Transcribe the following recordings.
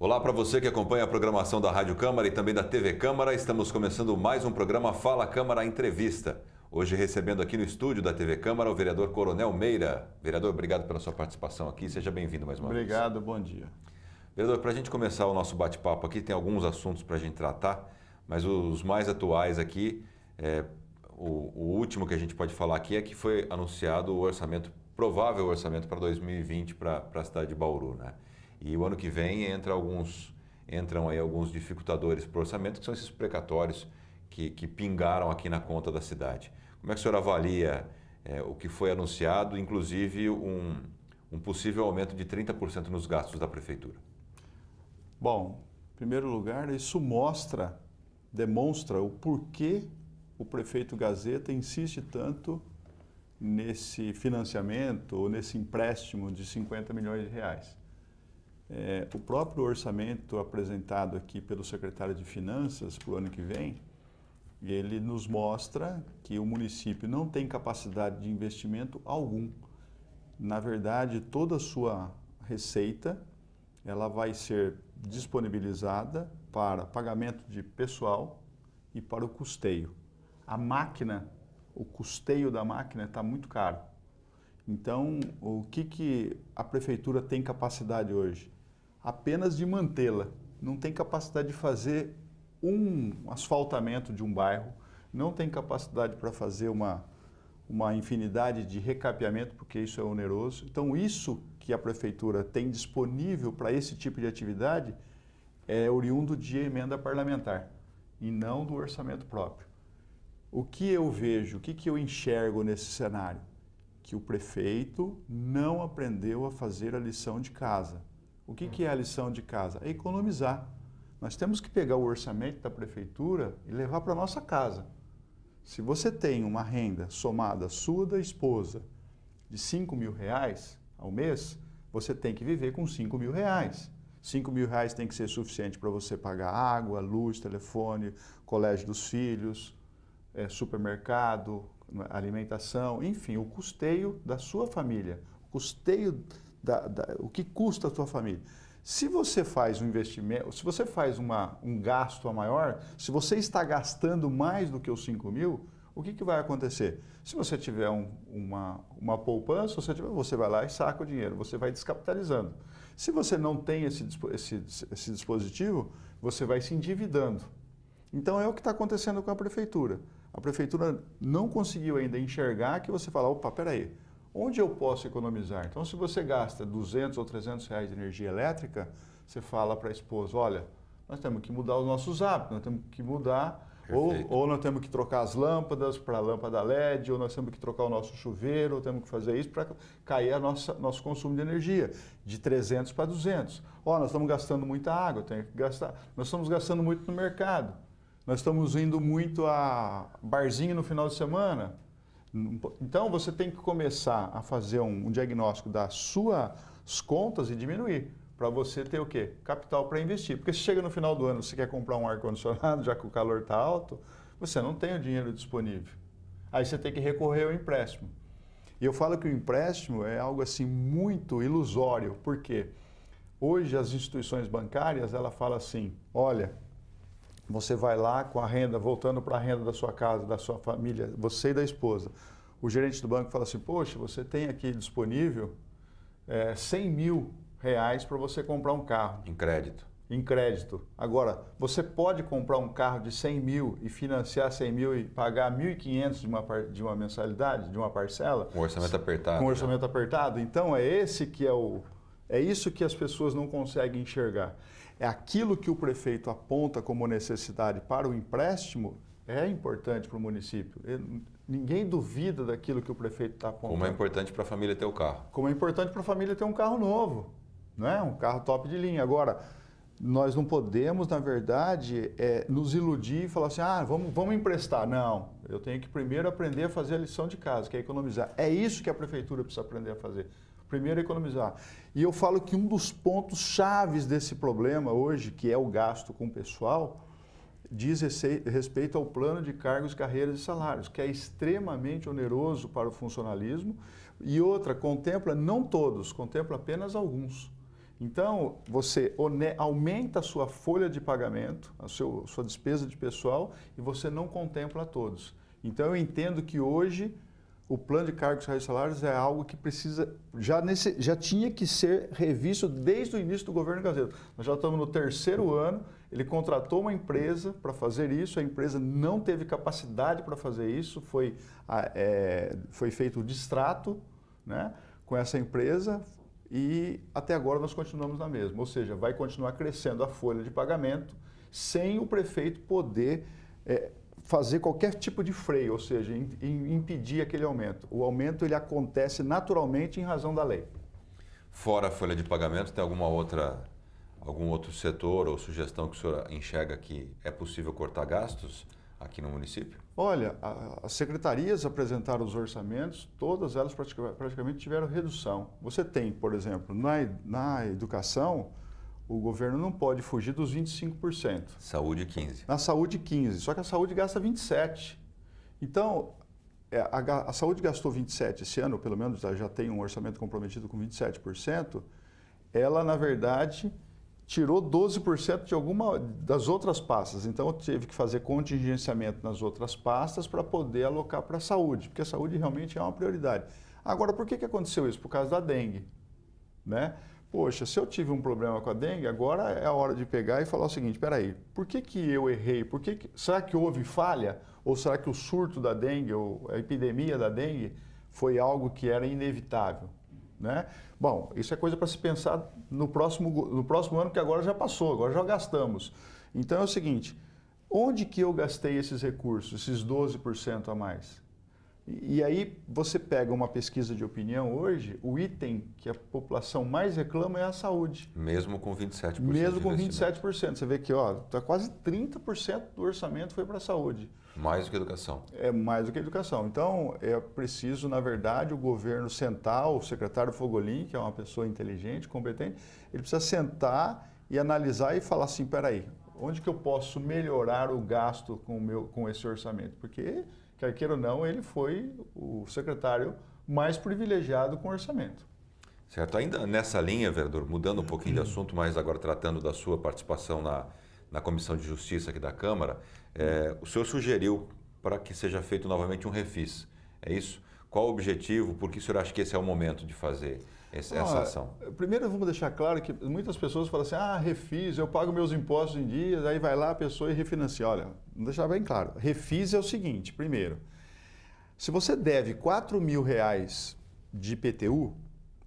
Olá para você que acompanha a programação da Rádio Câmara e também da TV Câmara. Estamos começando mais um programa Fala Câmara Entrevista. Hoje recebendo aqui no estúdio da TV Câmara o vereador Coronel Meira. Vereador, obrigado pela sua participação aqui. Seja bem-vindo mais uma obrigado, vez. Obrigado, bom dia. Vereador, para a gente começar o nosso bate-papo aqui, tem alguns assuntos para a gente tratar, mas os mais atuais aqui, é, o, o último que a gente pode falar aqui é que foi anunciado o orçamento, provável orçamento para 2020 para a cidade de Bauru, né? E o ano que vem entra alguns, entram aí alguns dificultadores para o orçamento, que são esses precatórios que, que pingaram aqui na conta da cidade. Como é que o senhor avalia é, o que foi anunciado, inclusive um, um possível aumento de 30% nos gastos da prefeitura? Bom, em primeiro lugar, isso mostra, demonstra o porquê o prefeito Gazeta insiste tanto nesse financiamento ou nesse empréstimo de 50 milhões de reais. É, o próprio orçamento apresentado aqui pelo secretário de Finanças para o ano que vem, ele nos mostra que o município não tem capacidade de investimento algum. Na verdade, toda a sua receita ela vai ser disponibilizada para pagamento de pessoal e para o custeio. A máquina, o custeio da máquina está muito caro. Então, o que, que a prefeitura tem capacidade hoje? apenas de mantê-la. Não tem capacidade de fazer um asfaltamento de um bairro, não tem capacidade para fazer uma, uma infinidade de recapeamento, porque isso é oneroso. Então, isso que a prefeitura tem disponível para esse tipo de atividade é oriundo de emenda parlamentar e não do orçamento próprio. O que eu vejo, o que, que eu enxergo nesse cenário? Que o prefeito não aprendeu a fazer a lição de casa. O que, que é a lição de casa? É economizar. Nós temos que pegar o orçamento da prefeitura e levar para a nossa casa. Se você tem uma renda somada sua da esposa de 5 mil reais ao mês, você tem que viver com 5 mil reais. 5 mil reais tem que ser suficiente para você pagar água, luz, telefone, colégio dos filhos, é, supermercado, alimentação, enfim, o custeio da sua família, o custeio da, da, o que custa a tua família. Se você faz um investimento, se você faz uma, um gasto a maior, se você está gastando mais do que os 5 mil, o que, que vai acontecer? Se você tiver um, uma, uma poupança, você, tiver, você vai lá e saca o dinheiro, você vai descapitalizando. Se você não tem esse, esse, esse dispositivo, você vai se endividando. Então é o que está acontecendo com a prefeitura. A prefeitura não conseguiu ainda enxergar que você fala, opa, peraí, onde eu posso economizar? Então, se você gasta 200 ou 300 reais de energia elétrica, você fala para a esposa, olha, nós temos que mudar os nossos hábitos, nós temos que mudar, ou, ou nós temos que trocar as lâmpadas para a lâmpada LED, ou nós temos que trocar o nosso chuveiro, ou temos que fazer isso para cair a nossa, nosso consumo de energia, de 300 para 200. Ó, nós estamos gastando muita água, tem que gastar, nós estamos gastando muito no mercado, nós estamos indo muito a barzinho no final de semana, então você tem que começar a fazer um, um diagnóstico das suas contas e diminuir para você ter o quê? Capital para investir. Porque se chega no final do ano, você quer comprar um ar condicionado, já que o calor está alto, você não tem o dinheiro disponível. Aí você tem que recorrer ao empréstimo. E eu falo que o empréstimo é algo assim muito ilusório, porque hoje as instituições bancárias, ela fala assim: "Olha, você vai lá com a renda, voltando para a renda da sua casa, da sua família, você e da esposa. O gerente do banco fala assim: Poxa, você tem aqui disponível é, eh, 100 mil reais para você comprar um carro. Em crédito. Em crédito. Agora, você pode comprar um carro de 100 mil e financiar 100 mil e pagar 1.500 de uma, de uma mensalidade, de uma parcela? Com orçamento apertado. Com né? orçamento né? apertado. Então, é esse que é o. É isso que as pessoas não conseguem enxergar é aquilo que o prefeito aponta como necessidade para o empréstimo é importante para o município. Ninguém duvida daquilo que o prefeito está apontando. Como é importante para a família ter o carro. Como é importante para a família ter um carro novo, né? um carro top de linha. Agora, nós não podemos, na verdade, é, nos iludir e falar assim, ah, vamos, vamos emprestar. Não, eu tenho que primeiro aprender a fazer a lição de casa, que é economizar. É isso que a prefeitura precisa aprender a fazer. Primeiro, economizar. E eu falo que um dos pontos chaves desse problema hoje, que é o gasto com o pessoal, diz respeito ao plano de cargos, carreiras e salários, que é extremamente oneroso para o funcionalismo. E outra, contempla não todos, contempla apenas alguns. Então, você aumenta a sua folha de pagamento, a, seu, a sua despesa de pessoal, e você não contempla todos. Então, eu entendo que hoje o plano de cargos, e salários é algo que precisa já nesse, já tinha que ser revisto desde o início do governo gazeta Nós já estamos no terceiro ano. Ele contratou uma empresa para fazer isso. A empresa não teve capacidade para fazer isso. Foi ah, é, foi feito o distrato, né, com essa empresa e até agora nós continuamos na mesma. Ou seja, vai continuar crescendo a folha de pagamento sem o prefeito poder é, fazer qualquer tipo de freio, ou seja, in, in, impedir aquele aumento. O aumento ele acontece naturalmente em razão da lei. Fora a folha de pagamento, tem alguma outra algum outro setor ou sugestão que o senhor enxerga que é possível cortar gastos aqui no município? Olha, a, as secretarias apresentaram os orçamentos, todas elas praticamente tiveram redução. Você tem, por exemplo, na, na educação, o governo não pode fugir dos 25%. Saúde 15%. Na saúde 15%, só que a saúde gasta 27%. Então, é, a, a saúde gastou 27% esse ano, pelo menos já tem um orçamento comprometido com 27%, ela, na verdade, tirou 12% de alguma das outras pastas. Então, teve que fazer contingenciamento nas outras pastas para poder alocar para a saúde, porque a saúde realmente é uma prioridade. Agora, por que, que aconteceu isso? Por causa da dengue, né? poxa, se eu tive um problema com a dengue, agora é a hora de pegar e falar o seguinte, peraí, por que, que eu errei? Por que, que será que houve falha? Ou será que o surto da dengue, ou a epidemia da dengue, foi algo que era inevitável? Né? Bom, isso é coisa para se pensar no próximo, no próximo ano, que agora já passou, agora já gastamos. Então é o seguinte, onde que eu gastei esses recursos, esses 12% a mais? E aí você pega uma pesquisa de opinião hoje, o item que a população mais reclama é a saúde. Mesmo com 27%. Mesmo com 27%. Você vê que ó, tá quase 30% do orçamento foi para a saúde. Mais do que educação. É mais do que educação. Então é preciso, na verdade, o governo sentar, o secretário Fogolin, que é uma pessoa inteligente, competente, ele precisa sentar e analisar e falar assim, peraí, onde que eu posso melhorar o gasto com, o meu, com esse orçamento? Porque Quer queira ou não, ele foi o secretário mais privilegiado com orçamento. Certo. Ainda nessa linha, vereador, mudando um pouquinho de uhum. assunto, mas agora tratando da sua participação na, na Comissão de Justiça aqui da Câmara, é, uhum. o senhor sugeriu para que seja feito novamente um refis. É isso? Qual o objetivo? Por que o senhor acha que esse é o momento de fazer? essa ação? Primeiro, vamos deixar claro que muitas pessoas falam assim: ah, refis, eu pago meus impostos em dias, aí vai lá a pessoa e refinancia. Olha, vamos deixar bem claro: refis é o seguinte, primeiro, se você deve 4 mil reais de IPTU,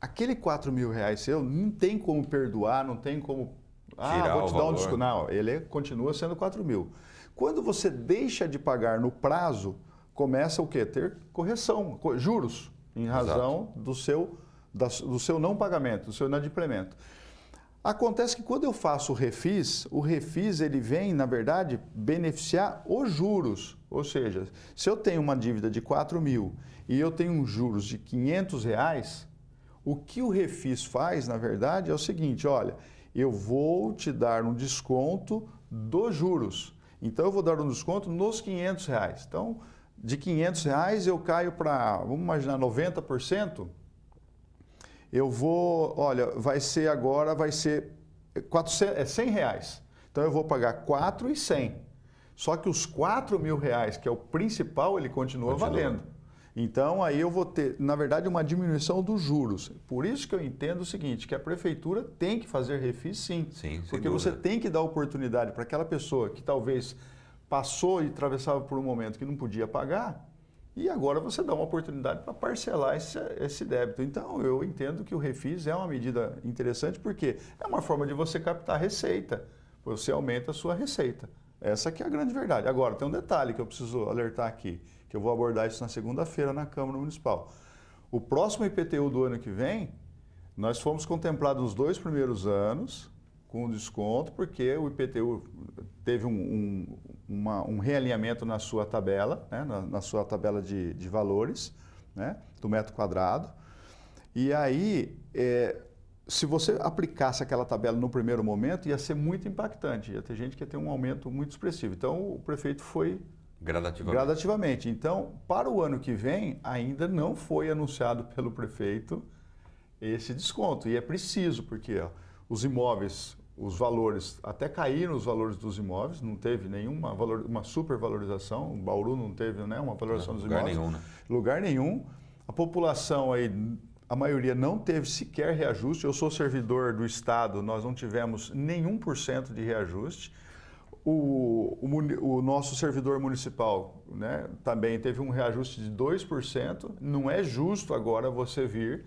aquele 4 mil reais seu não tem como perdoar, não tem como. Ah, Tirar vou te dar um desconto. Não, ele é, continua sendo 4 mil. Quando você deixa de pagar no prazo, começa o quê? Ter correção, juros, em razão Exato. do seu do seu não pagamento, do seu inadimplemento. Acontece que quando eu faço o refis, o refis ele vem, na verdade, beneficiar os juros. Ou seja, se eu tenho uma dívida de 4 mil e eu tenho juros de 500 reais, o que o refis faz, na verdade, é o seguinte, olha, eu vou te dar um desconto dos juros. Então, eu vou dar um desconto nos 500 reais. Então, de 500 reais eu caio para, vamos imaginar, 90%, eu vou, olha, vai ser agora, vai ser 400, é 100 reais. Então eu vou pagar 4 e 100. Só que os 4 mil reais, que é o principal, ele continua, continua, valendo. Então aí eu vou ter, na verdade, uma diminuição dos juros. Por isso que eu entendo o seguinte, que a prefeitura tem que fazer refis sim. sim porque você tem que dar oportunidade para aquela pessoa que talvez passou e atravessava por um momento que não podia pagar, e agora você dá uma oportunidade para parcelar esse, esse, débito. Então, eu entendo que o refis é uma medida interessante porque é uma forma de você captar receita. Você aumenta a sua receita. Essa que é a grande verdade. Agora, tem um detalhe que eu preciso alertar aqui, que eu vou abordar isso na segunda-feira na Câmara Municipal. O próximo IPTU do ano que vem, nós fomos contemplados os dois primeiros anos com desconto, porque o IPTU teve um, um, uma, um realinhamento na sua tabela, né? na, na, sua tabela de, de valores né? do metro quadrado. E aí, é, se você aplicasse aquela tabela no primeiro momento, ia ser muito impactante, ia ter gente que ia ter um aumento muito expressivo. Então, o prefeito foi Gradativamente. Gradativamente. Então, para o ano que vem, ainda não foi anunciado pelo prefeito esse desconto. E é preciso, porque ó, os imóveis, os valores, até caíram os valores dos imóveis, não teve nenhuma valor, uma supervalorização, o Bauru não teve né, uma valorização não, dos lugar imóveis. Nenhum, né? Lugar nenhum. A população aí, a maioria não teve sequer reajuste. Eu sou servidor do Estado, nós não tivemos nenhum por cento de reajuste. O, o, o, nosso servidor municipal né, também teve um reajuste de 2%. Não é justo agora você vir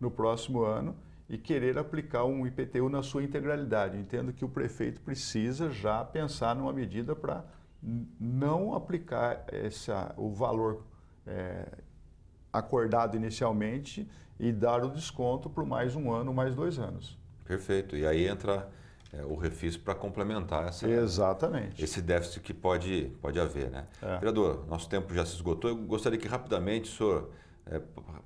no próximo ano e querer aplicar um IPTU na sua integralidade. Entendo que o prefeito precisa já pensar numa medida para não aplicar essa, o valor é, acordado inicialmente e dar o desconto por mais um ano, mais dois anos. Perfeito. E aí entra é, o refis para complementar essa, Exatamente. esse déficit que pode, pode haver. Né? É. Vereador, nosso tempo já se esgotou. Eu gostaria que rapidamente o senhor é,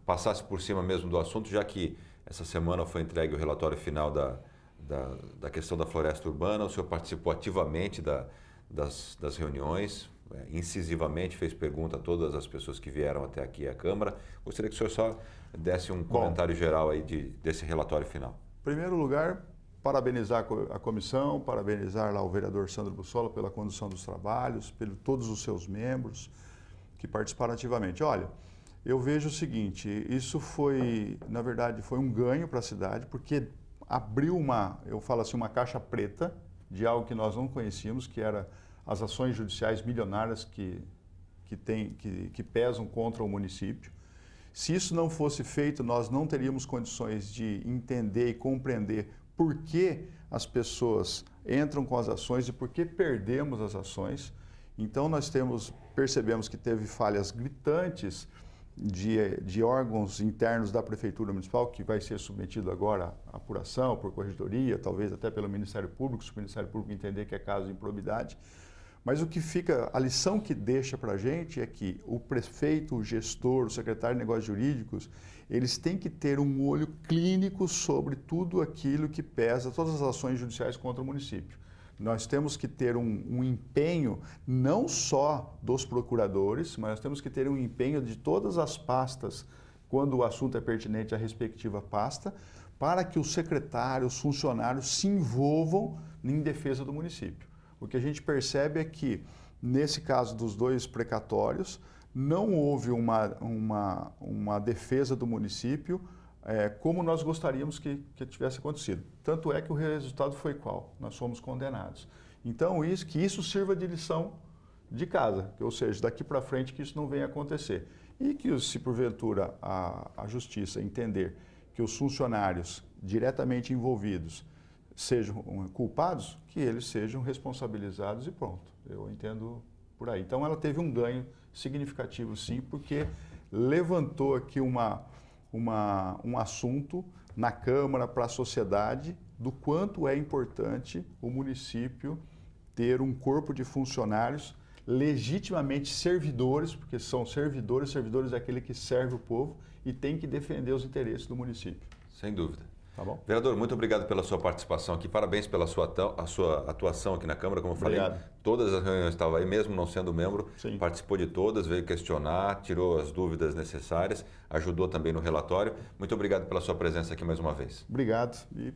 passasse por cima mesmo do assunto, já que essa semana foi entregue o relatório final da, da, da questão da floresta urbana. O senhor participou ativamente da, das, das reuniões, é, incisivamente fez pergunta a todas as pessoas que vieram até aqui à Câmara. Gostaria que o senhor só desse um Bom, comentário geral aí de, desse relatório final. Em primeiro lugar, parabenizar a comissão, parabenizar lá o vereador Sandro Bussola pela condução dos trabalhos, pelos todos os seus membros que participaram ativamente. Olha, eu vejo o seguinte, isso foi, na verdade, foi um ganho para a cidade, porque abriu uma, eu falo assim, uma caixa preta de algo que nós não conhecíamos, que era as ações judiciais milionárias que, que, tem, que, que pesam contra o município. Se isso não fosse feito, nós não teríamos condições de entender e compreender por que as pessoas entram com as ações e por que perdemos as ações. Então nós temos percebemos que teve falhas gritantes de, de, órgãos internos da Prefeitura Municipal, que vai ser submetido agora à apuração, por corregedoria, talvez até pelo Ministério Público, se o Ministério Público entender que é caso de improbidade. Mas o que fica, a lição que deixa para a gente é que o prefeito, o gestor, o secretário de negócios jurídicos, eles têm que ter um olho clínico sobre tudo aquilo que pesa, todas as ações judiciais contra o município. Nós temos que ter um, um, empenho não só dos procuradores, mas temos que ter um empenho de todas as pastas, quando o assunto é pertinente à respectiva pasta, para que o secretário os funcionários se envolvam em defesa do município. O que a gente percebe é que, nesse caso dos dois precatórios, não houve uma, uma, uma defesa do município é, como nós gostaríamos que, que tivesse acontecido. Tanto é que o resultado foi qual? Nós fomos condenados. Então, isso, que isso sirva de lição de casa, ou seja, daqui para frente que isso não venha acontecer. E que, se porventura a, a justiça entender que os funcionários diretamente envolvidos sejam culpados, que eles sejam responsabilizados e pronto. Eu entendo por aí. Então ela teve um ganho significativo sim, porque levantou aqui uma, uma, um assunto na Câmara para a sociedade do quanto é importante o município ter um corpo de funcionários legitimamente servidores, porque são servidores, servidores é aquele que serve o povo e tem que defender os interesses do município. Sem dúvida. Tá bom? Vereador, muito obrigado pela sua participação aqui. Parabéns pela sua, a sua atuação aqui na Câmara. Como eu obrigado. falei, todas as reuniões estava aí, mesmo não sendo membro, Sim. participou de todas, veio questionar, tirou as dúvidas necessárias, ajudou também no relatório. Muito obrigado pela sua presença aqui mais uma vez. Obrigado e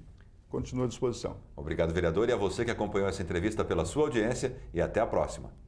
continuo à disposição. Obrigado, vereador, e a você que acompanhou essa entrevista pela sua audiência e até a próxima.